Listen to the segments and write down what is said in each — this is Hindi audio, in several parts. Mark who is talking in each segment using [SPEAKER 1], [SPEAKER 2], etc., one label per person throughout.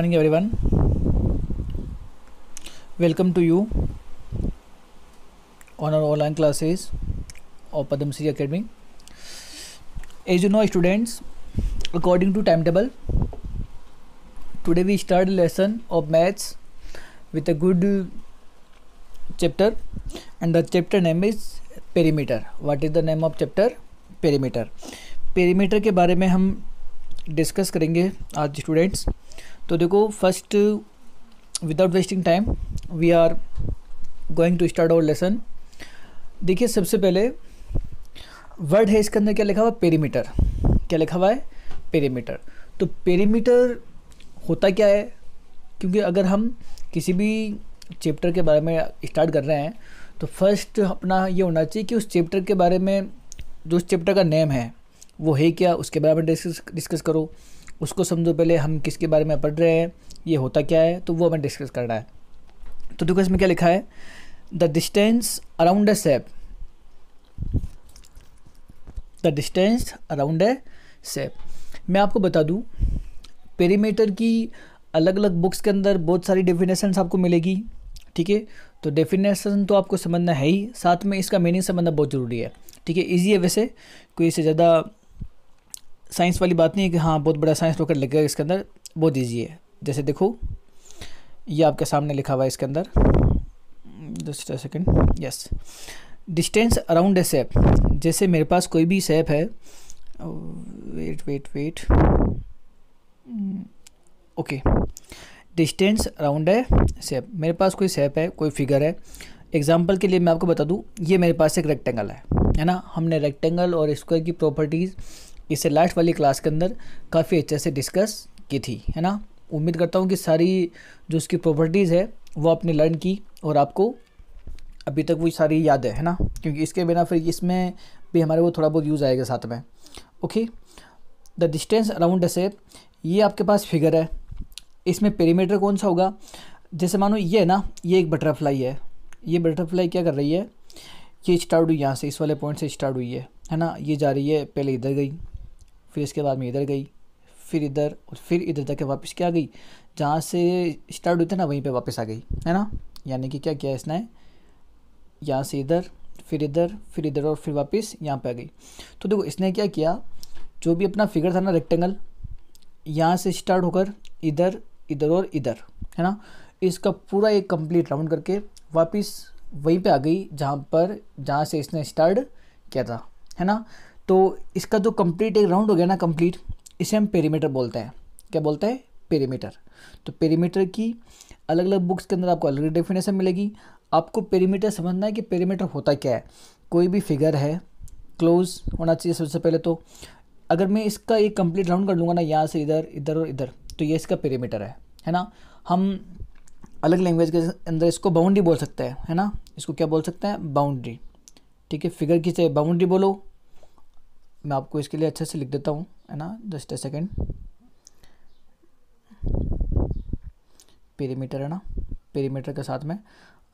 [SPEAKER 1] Morning everyone welcome to you on our online classes और Padmashri academy as you know students according to time table today we start lesson of maths with a good chapter and the chapter name is perimeter what is the name of chapter perimeter perimeter के बारे में हम डिस्कस करेंगे आज स्टूडेंट्स तो देखो first without wasting time we are going to start our lesson देखिए सबसे पहले वर्ड है इसके अंदर क्या लिखा हुआ पेरीमीटर क्या लिखा हुआ है पेरीमीटर तो पेरीमीटर होता क्या है क्योंकि अगर हम किसी भी चैप्टर के बारे में स्टार्ट कर रहे हैं तो फर्स्ट अपना ये होना चाहिए कि उस चैप्टर के बारे में जो उस चैप्टर का नेम है वो है क्या उसके बारे में डिस्कस डिस्कस करो उसको समझो पहले हम किसके बारे में पढ़ रहे हैं ये होता क्या है तो वो हमें डिस्कस करना है तो देखो इसमें क्या लिखा है the distance around a shape the distance around a shape मैं आपको बता दूँ पेरीमीटर की अलग अलग बुक्स के अंदर बहुत सारी डेफिनेशंस आपको मिलेगी ठीक है तो डेफिनेशन तो आपको समझना है ही साथ में इसका मीनिंग समझना बहुत ज़रूरी है ठीक है ईजी है वैसे कोई इससे ज़्यादा साइंस वाली बात नहीं है कि हाँ बहुत बड़ा साइंस रॉकेट गया इसके अंदर वो दीजिए जैसे देखो ये आपके सामने लिखा हुआ है इसके अंदर just second yes distance around a shape जैसे मेरे पास कोई भी सेप है wait wait wait okay distance around a shape मेरे पास कोई सेप है कोई फिगर है एग्जाम्पल के लिए मैं आपको बता दूँ ये मेरे पास एक रेक्टेंगल है है ना हमने रेक्टेंगल और स्क्वायर की प्रॉपर्टीज़ इसे लास्ट वाली क्लास के अंदर काफ़ी अच्छे से डिस्कस की थी है ना उम्मीद करता हूँ कि सारी जो उसकी प्रॉपर्टीज़ है वो आपने लर्न की और आपको अभी तक वो सारी याद है है ना क्योंकि इसके बिना फिर इसमें भी हमारे वो थोड़ा बहुत यूज़ आएगा साथ में ओके द डिस्टेंस अराउंड से ये आपके पास फिगर है इसमें पेरीमीटर कौन सा होगा जैसे मानो ये है ना ये एक बटरफ्लाई है ये बटरफ्लाई क्या कर रही है ये स्टार्ट हुई यहाँ से इस वाले पॉइंट से स्टार्ट हुई है है ना ये जा रही है पहले इधर गई फिर इसके बाद में इधर गई फिर इधर और फिर इधर जाके वापस क्या गई जहाँ से स्टार्ट हुई थी ना वहीं पे वापस आ गई है ना यानी कि क्या किया इसने यहाँ से इधर फिर इधर फिर इधर और फिर वापस यहाँ पे आ गई तो देखो इसने क्या किया जो भी अपना फिगर था ना रेक्टेंगल यहाँ से स्टार्ट होकर इधर इधर और इधर है ना इसका पूरा एक कंप्लीट राउंड करके वापस वहीं पे आ गई जहाँ पर जहाँ से इसने स्टार्ट किया था है ना तो इसका जो कंप्लीट एक राउंड हो गया ना कंप्लीट इसे हम पेरीमीटर बोलते हैं क्या बोलते हैं पेरीमीटर तो पेरीमीटर की अलग अलग बुक्स के अंदर आपको अलग डेफिनेशन मिलेगी आपको पेरीमीटर समझना है कि पेरीमीटर होता क्या है कोई भी फिगर है क्लोज होना चाहिए सबसे पहले तो अगर मैं इसका एक कंप्लीट राउंड कर लूँगा ना यहाँ से इधर इधर और इधर तो ये इसका पेरीमीटर है है ना हम अलग लैंग्वेज के अंदर इसको बाउंड्री बोल सकते हैं है ना इसको क्या बोल सकते हैं बाउंड्री ठीक है फिगर की चाहे बाउंड्री बोलो मैं आपको इसके लिए अच्छे से लिख देता हूँ है ना जस्ट ए सेकेंड पेरीमीटर है ना पेरीमीटर के साथ में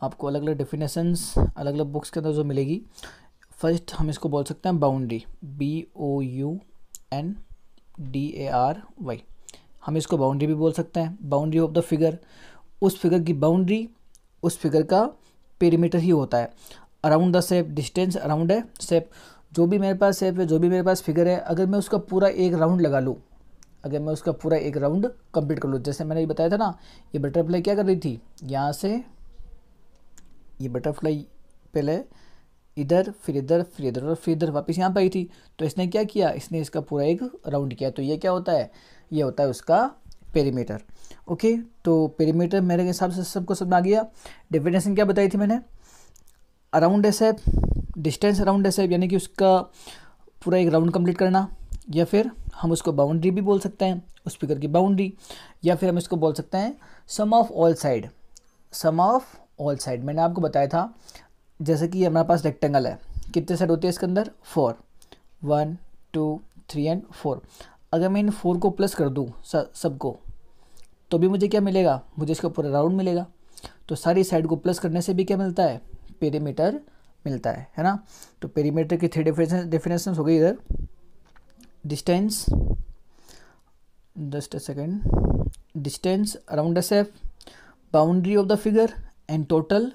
[SPEAKER 1] आपको अलग अलग डिफिनेशंस अलग अलग बुक्स के अंदर जो मिलेगी फर्स्ट हम इसको बोल सकते हैं boundary B O U N D A R Y हम इसको बाउंड्री भी बोल सकते हैं बाउंड्री ऑफ द फिगर उस फिगर की बाउंड्री उस फिगर का पेरीमीटर ही होता है around the shape distance around है सेप जो भी मेरे पास है जो भी मेरे पास फिगर है अगर मैं उसका पूरा एक राउंड लगा लूँ अगर मैं उसका पूरा एक राउंड कंप्लीट कर लूँ जैसे मैंने ये बताया था ना ये बटरफ्लाई क्या कर रही थी यहाँ से ये बटरफ्लाई पहले इधर फिर इधर फिर इधर और फिर इधर वापस यहाँ पर आई थी तो इसने क्या किया इसने इसका पूरा एक राउंड किया तो ये क्या होता है ये होता है उसका पेरीमीटर ओके तो पेरीमीटर मेरे हिसाब से सबको समझ आ गया डेफिनेशन क्या बताई थी मैंने अराउंड ए डिस्टेंस अराउंड एस यानी कि उसका पूरा एक राउंड कंप्लीट करना या फिर हम उसको बाउंड्री भी बोल सकते हैं उस फिगर की बाउंड्री या फिर हम इसको बोल सकते हैं sum of all side sum of all side मैंने आपको बताया था जैसे कि हमारे पास रेक्टेंगल है कितने साइड होते हैं इसके अंदर four one two three and four अगर मैं इन फोर को प्लस कर दूँ सबको तो भी मुझे क्या मिलेगा मुझे इसका पूरा राउंड मिलेगा तो सारी साइड को प्लस करने से भी क्या मिलता है पेरीमीटर मिलता है है ना तो पेरीमीटर की थ्री डेफिनेशन हो गई इधर distance just a second distance around shape boundary of the figure and total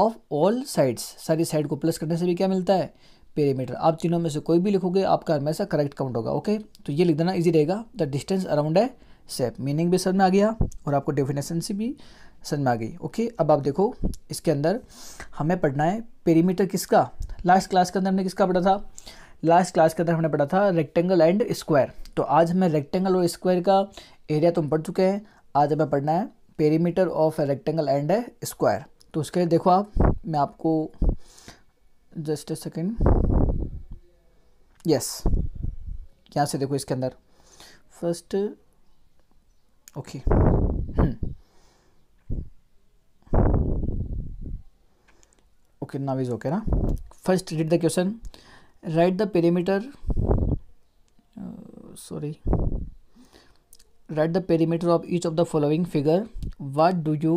[SPEAKER 1] of all sides सारी साइड को प्लस करने से भी क्या मिलता है पेरीमीटर आप तीनों में से कोई भी लिखोगे आपका हमेशा करेक्ट काउंट होगा ओके तो ये लिख देना ईजी रहेगा the distance around a shape meaning भी समझ में आ गया और आपको डेफिनेशन से भी समझ में आ गई ओके अब आप देखो इसके अंदर हमें पढ़ना है पेरीमीटर किसका लास्ट क्लास के अंदर हमने किसका पढ़ा था लास्ट क्लास के अंदर हमने पढ़ा था रेक्टेंगल एंड स्क्वायर तो आज हमें रेक्टेंगल और स्क्वायर का एरिया तो हम पढ़ चुके हैं आज हमें पढ़ना है perimeter of rectangle and square तो उसके लिए देखो आप मैं आपको जस्ट ए सेकेंड यस यहाँ से देखो इसके अंदर first okay okay. Okay now is okay ना first read the question write the perimeter sorry write the perimeter of each of the following figure what do you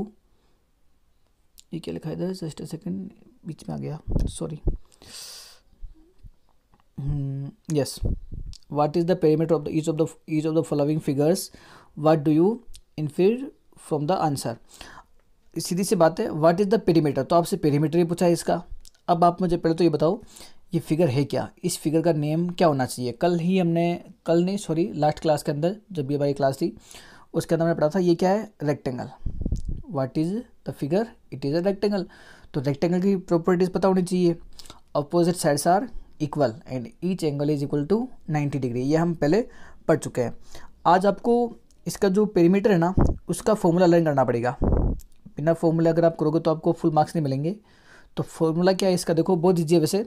[SPEAKER 1] ये क्या लिखा है जस्ट अ सेकेंड बीच में आ गया sorry yes what is the perimeter of the each of the each of the following figures what do you infer from the answer सीधी सी बात है व्हाट इज़ द पेरीमीटर तो आपसे पेरीमीटर ही पूछा है इसका अब आप मुझे पहले तो ये बताओ ये फिगर है क्या इस फिगर का नेम क्या होना चाहिए कल ही हमने कल नहीं सॉरी लास्ट क्लास के अंदर जब भी हमारी क्लास थी उसके अंदर हमने पढ़ा था ये क्या है rectangle what is the figure it is a rectangle तो रेक्टेंगल की प्रॉपर्टीज़ पता होनी चाहिए opposite sides are equal and each angle is equal to 90 degree ये हम पहले पढ़ चुके हैं आज आपको इसका जो पेरीमीटर है ना उसका फॉर्मूला लर्न करना पड़ेगा बिना फॉर्मूला अगर आप करोगे तो आपको फुल मार्क्स नहीं मिलेंगे तो फॉर्मूला क्या है इसका देखो बहुत दीजिए वैसे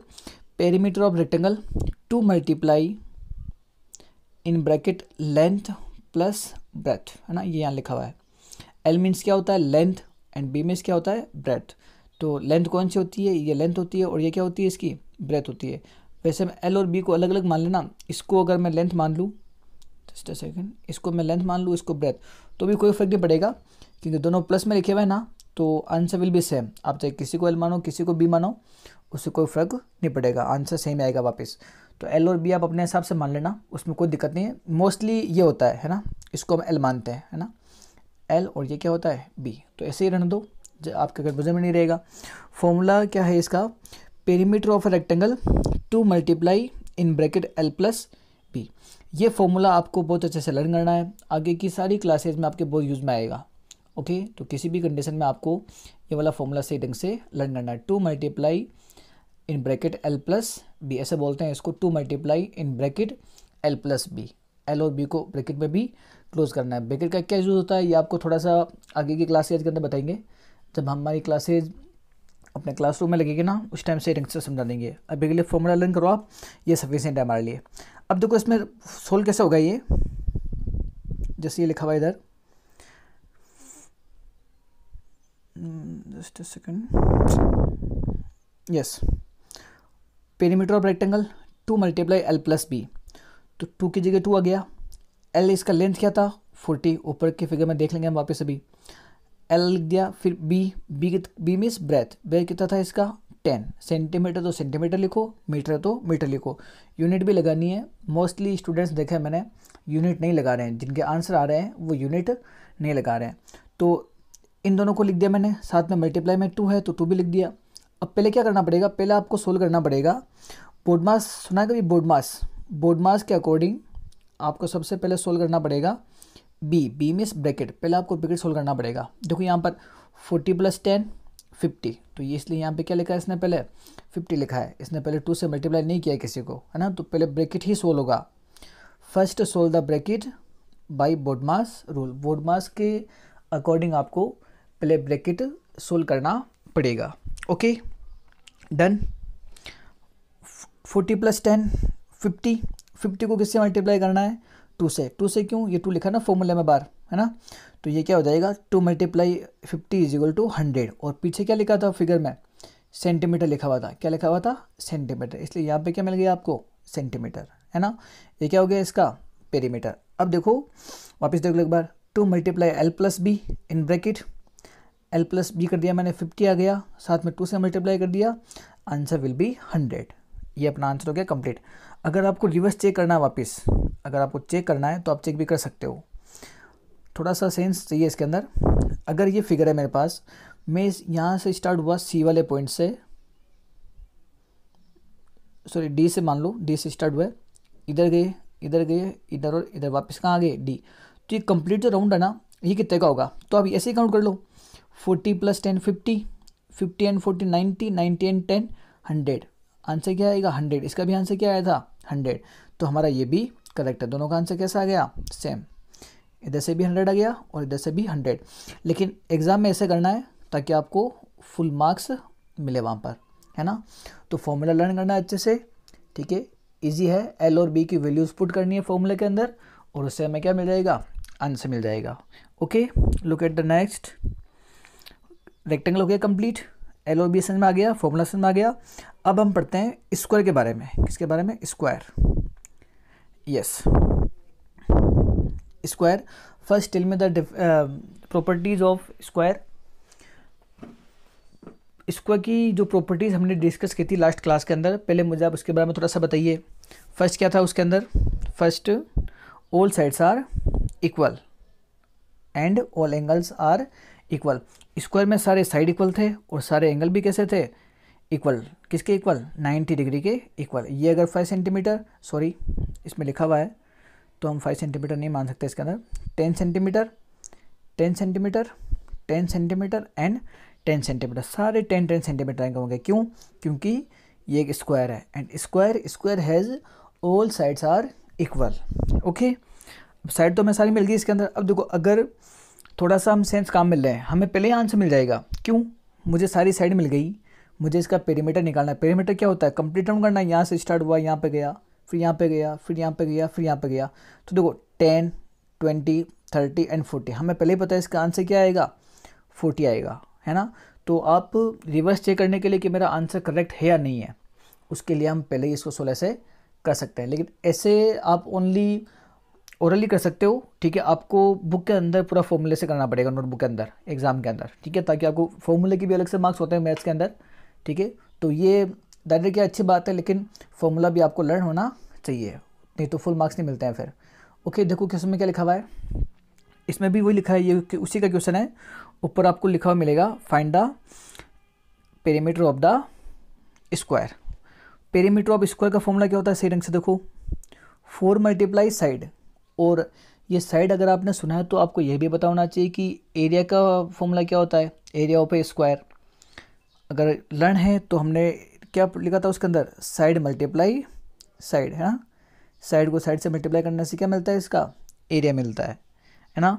[SPEAKER 1] perimeter of rectangle two multiply in bracket length plus breadth है ना ये यहाँ लिखा हुआ है एल मीन्स क्या होता है लेंथ एंड बी मीन्स क्या होता है ब्रेथ तो लेंथ कौन सी होती है ये लेंथ होती है और ये क्या होती है इसकी ब्रेथ होती है वैसे मैं एल और बी को अलग अलग मान लेना इसको अगर मैं लेंथ मान लूँ जस्ट अ सेकेंड इसको मैं लेंथ मान लूँ इसको ब्रेथ तो भी कोई फर्क नहीं पड़ेगा क्योंकि दोनों प्लस में लिखे हुए हैं ना तो आंसर विल बी सेम आप चाहे किसी को एल मानो किसी को बी मानो उससे कोई फ़र्क नहीं पड़ेगा आंसर सेम आएगा वापस तो एल और बी आप अपने हिसाब से मान लेना उसमें कोई दिक्कत नहीं है मोस्टली ये होता है है ना इसको हम एल मानते हैं है ना एल और ये क्या होता है बी तो ऐसे ही रहने दो आपके घर में नहीं रहेगा फॉर्मूला क्या है इसका perimeter of a rectangle two multiply in bracket L plus B ये फॉर्मूला आपको बहुत अच्छे से लर्न करना है आगे की सारी क्लासेज में आपके बहुत यूज़ में आएगा ओके तो किसी भी कंडीशन में आपको ये वाला फॉर्मूला सही ढंग से लर्न करना है two multiply in bracket L plus B ऐसे बोलते हैं इसको two multiply in bracket L plus B L और बी को ब्रैकेट में भी क्लोज करना है ब्रैकेट का क्या यूज़ होता है ये आपको थोड़ा सा आगे की क्लासेज के अंदर बताएंगे जब हमारी क्लासेज अपने क्लासरूम में लगेगी ना उस टाइम से ढंग से समझा देंगे अभी के लिए फॉर्मूला लर्न करो आप ये सफिशेंट है हमारे लिए अब देखो इसमें सोल्व कैसे होगा ये जैसे ये लिखा हुआ इधर just mm, a yes perimeter of rectangle two multiply L plus B तो टू की जगह टू आ गया एल इसका लेंथ क्या था फोर्टी ऊपर के फिगर में देख लेंगे हम वापस अभी एल लिख दिया फिर B B B means breadth breadth कितना था इसका टेन सेंटीमीटर तो सेंटीमीटर लिखो मीटर तो मीटर लिखो यूनिट भी लगानी है मोस्टली स्टूडेंट्स देखे मैंने यूनिट नहीं लगा रहे हैं जिनके आंसर आ रहे हैं वो यूनिट नहीं लगा रहे हैं तो इन दोनों को लिख दिया मैंने साथ में मल्टीप्लाई में टू है तो टू भी लिख दिया अब पहले क्या करना पड़ेगा पहले आपको सोल्व करना पड़ेगा बोडमास सुना है कभी बोडमास बोडमास के अकॉर्डिंग आपको सबसे पहले सोल्व करना पड़ेगा बी बी मिस ब्रैकेट पहले आपको ब्रैकेट सोल्व करना पड़ेगा देखो यहाँ पर फोर्टी प्लस टेन फिफ्टी तो ये इसलिए यहाँ पे क्या लिखा है इसने पहले फिफ्टी लिखा है इसने पहले टू से मल्टीप्लाई नहीं किया किसी को है ना तो पहले ब्रैकेट ही सोल्व होगा first solve the bracket by BODMAS rule BODMAS के अकॉर्डिंग आपको पहले ब्रैकेट सोल्व करना पड़ेगा okay done forty plus ten fifty fifty को किससे मल्टीप्लाई करना है टू से टू से क्यों ये टू लिखा ना फॉर्मूले में बार है ना तो ये क्या हो जाएगा two multiply fifty is equal to hundred और पीछे क्या लिखा था फिगर में सेंटीमीटर लिखा हुआ था क्या लिखा हुआ था सेंटीमीटर इसलिए यहाँ पे क्या मिल गया आपको सेंटीमीटर है ना ये क्या हो गया इसका पेरीमीटर अब देखो वापस देख लो एक बार two multiply L plus B in bracket L plus B कर दिया मैंने फिफ्टी आ गया साथ में टू से मल्टीप्लाई कर दिया आंसर विल बी हंड्रेड ये अपना आंसर हो गया कंप्लीट अगर आपको रिवर्स चेक करना है वापस अगर आपको चेक करना है तो आप चेक भी कर सकते हो थोड़ा सा सेंस चाहिए इसके अंदर अगर ये फिगर है मेरे पास मैं यहाँ से स्टार्ट हुआ सी वाले पॉइंट से सॉरी डी से मान लो डी से स्टार्ट हुआ इधर गए इधर गए इधर और इधर वापस कहाँ आ गए डी तो ये कंप्लीट जो राउंड है ना ये कितने का होगा तो आप ऐसे ही काउंट कर लो forty plus ten fifty fifty and forty ninety ninety and ten hundred answer क्या आएगा हंड्रेड इसका भी आंसर क्या आया था हंड्रेड तो हमारा ये भी करेक्ट है दोनों का आंसर कैसा आ गया सेम इधर से भी हंड्रेड आ गया और इधर से भी हंड्रेड लेकिन एग्ज़ाम में ऐसे करना है ताकि आपको फुल मार्क्स मिले वहाँ पर है ना तो फॉर्मूला लर्न करना है अच्छे से ठीक है ईजी है एल और बी की वैल्यूज़ पुट करनी है फॉर्मूले के अंदर और उससे हमें क्या मिल जाएगा आंसर मिल जाएगा okay look at the next rectangle हो गया कंप्लीट एल ओ बी समझ में आ गया फॉर्मूला में आ गया अब हम पढ़ते हैं स्क्वायर के बारे में किसके बारे में square yes square first tell me the properties of square square की जो प्रॉपर्टीज़ हमने डिस्कस की थी लास्ट क्लास के अंदर पहले मुझे आप उसके बारे में थोड़ा सा बताइए फर्स्ट क्या था उसके अंदर first all sides are equal and all angles are equal square में सारे साइड इक्वल थे और सारे एंगल भी कैसे थे इक्वल किसके इक्वल 90 डिग्री के इक्वल ये अगर 5 सेंटीमीटर सॉरी इसमें लिखा हुआ है तो हम 5 सेंटीमीटर नहीं मान सकते इसके अंदर 10 centimetre 10 centimetre 10 centimetre and 10 centimetre सारे 10 10 सेंटीमीटर एंगल होंगे क्यों क्योंकि ये एक स्क्वायर है and square square has all sides are equal okay side तो हमें सारी मिल गई इसके अंदर अब देखो अगर थोड़ा सा हम सेंस काम मिल रहे हैं हमें पहले ही आंसर मिल जाएगा क्यों मुझे सारी साइड मिल गई मुझे इसका पेरीमीटर निकालना है पेरीमीटर क्या होता है कंप्लीट राउंड करना है यहाँ से स्टार्ट हुआ यहाँ पे गया फिर यहाँ पे गया फिर यहाँ पे गया फिर यहाँ पे गया तो देखो ten twenty thirty and forty हमें पहले ही पता है इसका आंसर क्या आएगा फोर्टी आएगा है ना तो आप रिवर्स चेक करने के लिए कि मेरा आंसर करेक्ट है या नहीं है उसके लिए हम पहले ही इसको सोलह से कर सकते हैं लेकिन ऐसे आप ओनली ओरली कर सकते हो ठीक है आपको बुक के अंदर पूरा फॉर्मूले से करना पड़ेगा नोटबुक के अंदर एग्जाम के अंदर ठीक है ताकि आपको फॉर्मूले के भी अलग से मार्क्स होते हैं मैथ्स के अंदर ठीक है तो ये दादा की अच्छी बात है लेकिन फॉर्मूला भी आपको लर्न होना चाहिए नहीं तो फुल मार्क्स नहीं मिलते हैं फिर ओके देखो क्वेश्चन में क्या लिखा हुआ है इसमें भी वही लिखा है ये उसी का क्वेश्चन है ऊपर आपको लिखा हुआ मिलेगा find the perimeter of the square perimeter of square का फॉर्मूला क्या होता है सही ढंग से देखो फोर मल्टीप्लाई साइड और ये साइड अगर आपने सुना है तो आपको यह भी पता होना चाहिए कि एरिया का फॉर्मूला क्या होता है एरिया ऑफ ए स्क्वायर अगर लर्न है तो हमने क्या लिखा था उसके अंदर साइड मल्टीप्लाई साइड है ना साइड को साइड से मल्टीप्लाई करने से क्या मिलता है इसका एरिया मिलता है है ना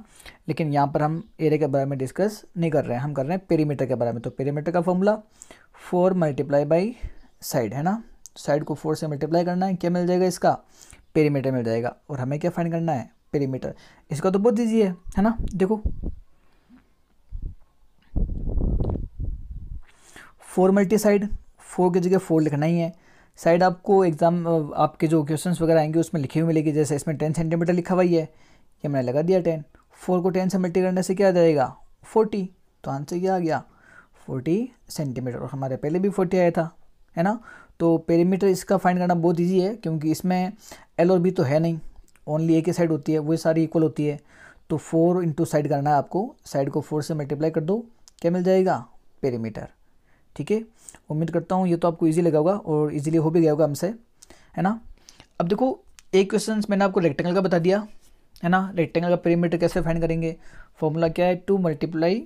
[SPEAKER 1] लेकिन यहाँ पर हम एरिया के बारे में डिस्कस नहीं कर रहे हैं हम कर रहे हैं पेरीमीटर के बारे में तो पेरीमीटर का formula four multiply by side है ना साइड को फोर से मल्टीप्लाई करना है क्या मिल जाएगा इसका पेरीमीटर मिल जाएगा और हमें क्या फाइंड करना है पेरीमीटर इसका तो बहुत ईजी है है ना देखो फोर मल्टी साइड फोर की जगह फोर लिखना ही है साइड आपको एग्ज़ाम आपके जो क्वेश्चन वगैरह आएंगे उसमें लिखे हुए मिलेगी जैसे इसमें टेन सेंटीमीटर लिखा हुआ ही है ये मैंने लगा दिया टेन फोर को टेन से मल्टी करने से क्या आ जाएगा फोर्टी तो आंसर क्या आ गया फोर्टी सेंटीमीटर और हमारे पहले भी फोर्टी आया था है ना तो पेरीमीटर इसका फाइंड करना बहुत ईजी है क्योंकि इसमें एल और बी तो है नहीं ओनली एक ही साइड होती है वही सारी इक्वल होती है तो फोर इंटू साइड करना है आपको साइड को फोर से मल्टीप्लाई कर दो क्या मिल जाएगा पेरीमीटर ठीक है उम्मीद करता हूँ ये तो आपको ईजी लगा होगा और ईजिली हो भी गया होगा हमसे है ना अब देखो एक क्वेश्चन मैंने आपको रेक्टेंगल का बता दिया है ना रेक्टेंगल का पेरीमीटर कैसे फाइंड करेंगे फॉर्मूला क्या है two multiply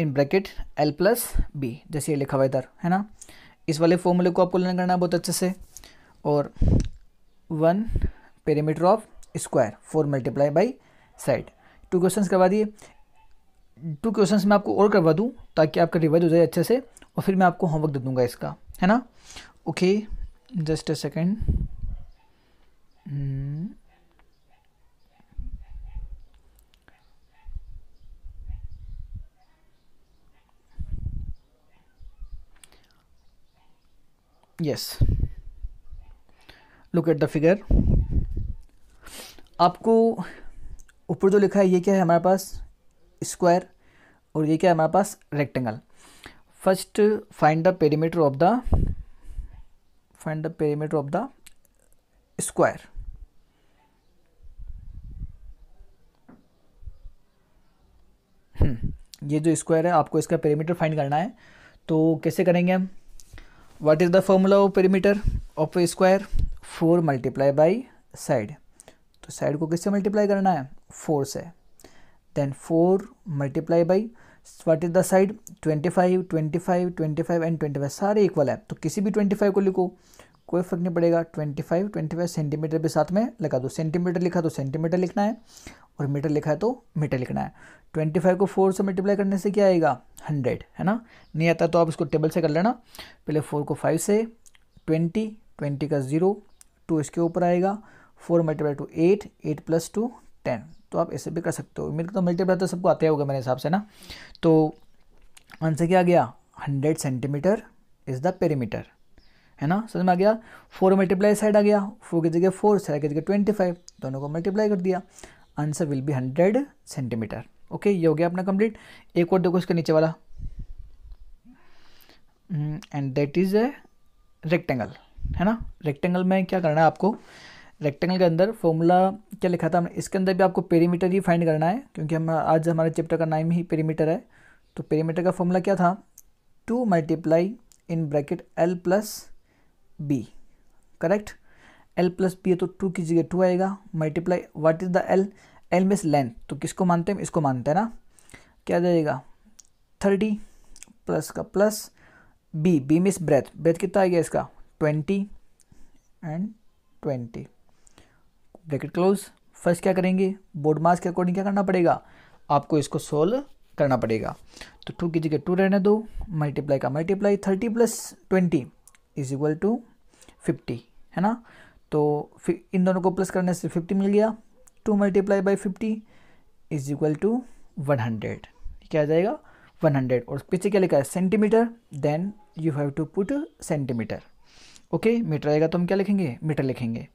[SPEAKER 1] in bracket L plus B जैसे ये लिखा हुआ इधर है ना इस वाले फॉर्मूले को आपको लर्न करना है बहुत अच्छे से और one perimeter of square four multiply by side two questions करवा दिए टू क्वेश्चंस मैं आपको और करवा दूँ ताकि आपका रिवाइज हो जाए अच्छे से और फिर मैं आपको होमवर्क दे दूँगा इसका है ना okay just a second yes look at the figure आपको ऊपर जो लिखा है ये क्या है हमारे पास स्क्वायर और ये क्या है हमारे पास rectangle first find the perimeter of the find the perimeter of the square ये जो स्क्वायर है आपको इसका पेरीमीटर फाइंड करना है तो कैसे करेंगे हम what is the formula of perimeter of a square four multiply by side तो साइड को किससे मल्टीप्लाई करना है फोर से then four multiply by what is the side twenty five twenty five twenty five and twenty five सारे इक्वल है तो किसी भी ट्वेंटी फाइव को लिखो कोई फर्क नहीं पड़ेगा twenty five twenty five centimetre भी साथ में लगा दो सेंटीमीटर लिखा तो सेंटीमीटर लिखना है और मीटर लिखा है तो मीटर लिखना है ट्वेंटी फाइव को फोर से मल्टीप्लाई करने से क्या आएगा हंड्रेड है ना नहीं आता तो आप इसको टेबल से कर लेना पहले फोर को फाइव से ट्वेंटी ट्वेंटी का ज़ीरो टू इसके ऊपर आएगा four multiply two eight eight plus two ten तो आप ऐसे भी कर सकते हो मेरे तो मल्टीप्लाई तो सबको आता होगा मेरे हिसाब से ना तो आंसर क्या आ गया hundred centimetre is the perimeter है ना समझ में आ गया फोर मल्टीप्लाई साइड आ गया फोर की जगह फोर साइड की जगह ट्वेंटी फाइव दोनों को मल्टीप्लाई कर दिया answer will be hundred centimetre okay ये हो गया अपना कंप्लीट एक और देखो इसके नीचे वाला and that is a rectangle है ना रेक्टेंगल में क्या करना है आपको रेक्टेंगल के अंदर फॉर्मूला क्या लिखा था हमने इसके अंदर भी आपको पेरीमीटर ही फाइंड करना है क्योंकि हम आज हमारे चैप्टर का नाम ही पेरीमीटर है तो पेरीमीटर का फॉर्मूला क्या था two multiply in bracket L plus B correct L plus B है तो टू की जगह टू आएगा multiply what is the L L means length तो किसको मानते हैं इसको मानते हैं ना क्या जाएगा थर्टी प्लस का plus B B means breadth breadth कितना आ गया इसका twenty and twenty bracket close first क्या करेंगे बोर्ड मास के अकॉर्डिंग क्या करना पड़ेगा आपको इसको सोल्व करना पड़ेगा तो टू की जगह टू रहने दो मल्टीप्लाई का multiply thirty plus twenty is equal to fifty है ना तो इन दोनों को प्लस करने से फिफ्टी मिल गया two multiply by fifty is equal to one hundred क्या आ जाएगा वन हंड्रेड और पीछे क्या लिखा है centimetre then you have to put centimetre okay metre आएगा तो हम क्या लिखेंगे मीटर लिखेंगे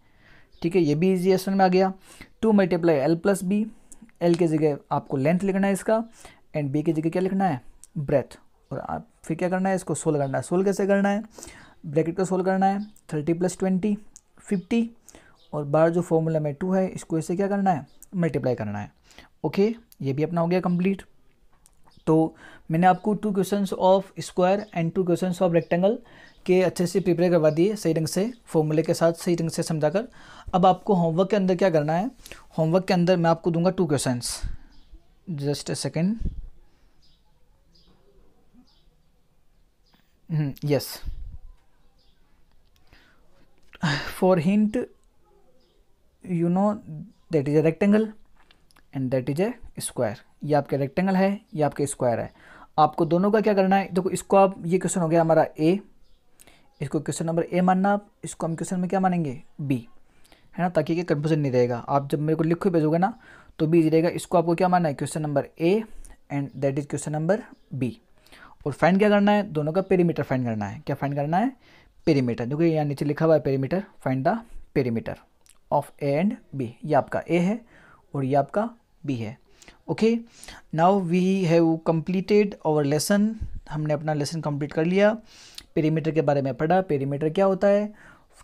[SPEAKER 1] ठीक है ये भी इजी एसन में आ गया two multiply L plus B L की जगह आपको लेंथ लिखना है इसका एंड बी की जगह क्या लिखना है ब्रेथ और आप फिर क्या करना है इसको सोल्व करना है सोल कैसे करना है ब्रैकेट को सोल करना है थर्टी प्लस ट्वेंटी फिफ्टी और बार जो फॉर्मूला में टू है इसको इसे क्या करना है मल्टीप्लाई करना है ओके ये भी अपना हो गया कंप्लीट तो मैंने आपको two question of square and two question of rectangle के अच्छे से प्रिपेयर करवा दिए सही ढंग से फॉर्मूले के साथ सही ढंग से समझा कर अब आपको होमवर्क के अंदर क्या करना है होमवर्क के अंदर मैं आपको दूंगा two question just a second yes for hint you know that is a rectangle and that is a square ये आपके रेक्टेंगल है ये आपके स्क्वायर है आपको दोनों का क्या करना है देखो इसको आप ये क्वेश्चन हो गया हमारा ए इसको क्वेश्चन नंबर ए मानना आप इसको हम क्वेश्चन में क्या मानेंगे बी है ना ताकि ये कन्फ्यूजन नहीं रहेगा आप जब मेरे को लिख के भेजोगे ना तो बी रहेगा इसको आपको क्या मानना है question number A and that is question number B और फाइंड क्या करना है दोनों का पेरीमीटर फाइंड करना है क्या फाइंड करना है पेरीमीटर देखो यहाँ नीचे लिखा हुआ है perimeter find the perimeter of A and B ये आपका ए है और ये आपका बी है okay now we have completed our lesson हमने अपना लेसन कंप्लीट कर लिया पेरीमीटर के बारे में पढ़ा पेरीमीटर क्या होता है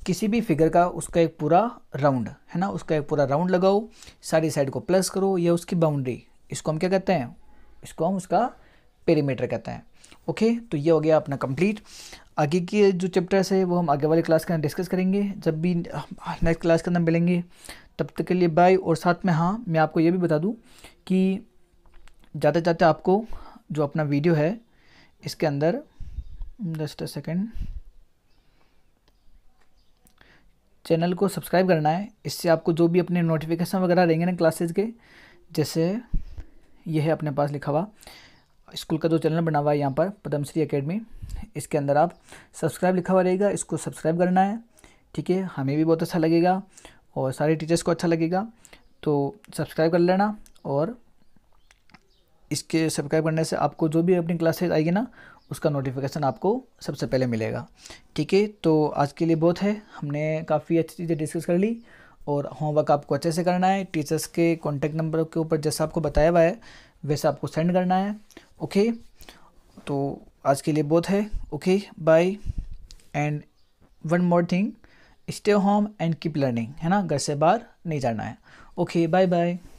[SPEAKER 1] किसी भी फिगर का उसका एक पूरा राउंड है ना उसका एक पूरा राउंड लगाओ सारी साइड को प्लस करो या उसकी बाउंड्री इसको हम क्या कहते हैं इसको हम उसका पेरीमीटर कहते हैं ओके तो ये हो गया अपना कंप्लीट आगे के जो चैप्टर्स है वो हम आगे वाली क्लास के अंदर डिस्कस करेंगे जब भी नेक्स्ट हाँ, क्लास के अंदर मिलेंगे तब तक के लिए बाय और साथ में हाँ मैं आपको ये भी बता दूँ कि जाते जाते आपको जो अपना वीडियो है इसके अंदर जस्ट अ सेकेंड चैनल को सब्सक्राइब करना है इससे आपको जो भी अपने नोटिफिकेशन वगैरह रहेंगे ना क्लासेज के जैसे ये है अपने पास लिखा हुआ स्कूल का जो चैनल बना हुआ है यहाँ पर पद्मश्री एकेडमी इसके अंदर आप सब्सक्राइब लिखा हुआ रहेगा इसको सब्सक्राइब करना है ठीक है हमें भी बहुत अच्छा लगेगा और सारे टीचर्स को अच्छा लगेगा तो सब्सक्राइब कर लेना और इसके सब्सक्राइब करने से आपको जो भी अपनी क्लासेज आएगी ना उसका नोटिफिकेशन आपको सबसे पहले मिलेगा ठीक है तो आज के लिए बहुत है हमने काफ़ी अच्छी चीज़ें डिस्कस कर ली और होमवर्क आपको अच्छे से करना है टीचर्स के कॉन्टैक्ट नंबर के ऊपर जैसा आपको बताया हुआ है वैसा आपको सेंड करना है ओके तो आज के लिए बहुत है okay bye and one more thing stay home and keep learning है ना घर से बाहर नहीं जाना है ओके बाय बाय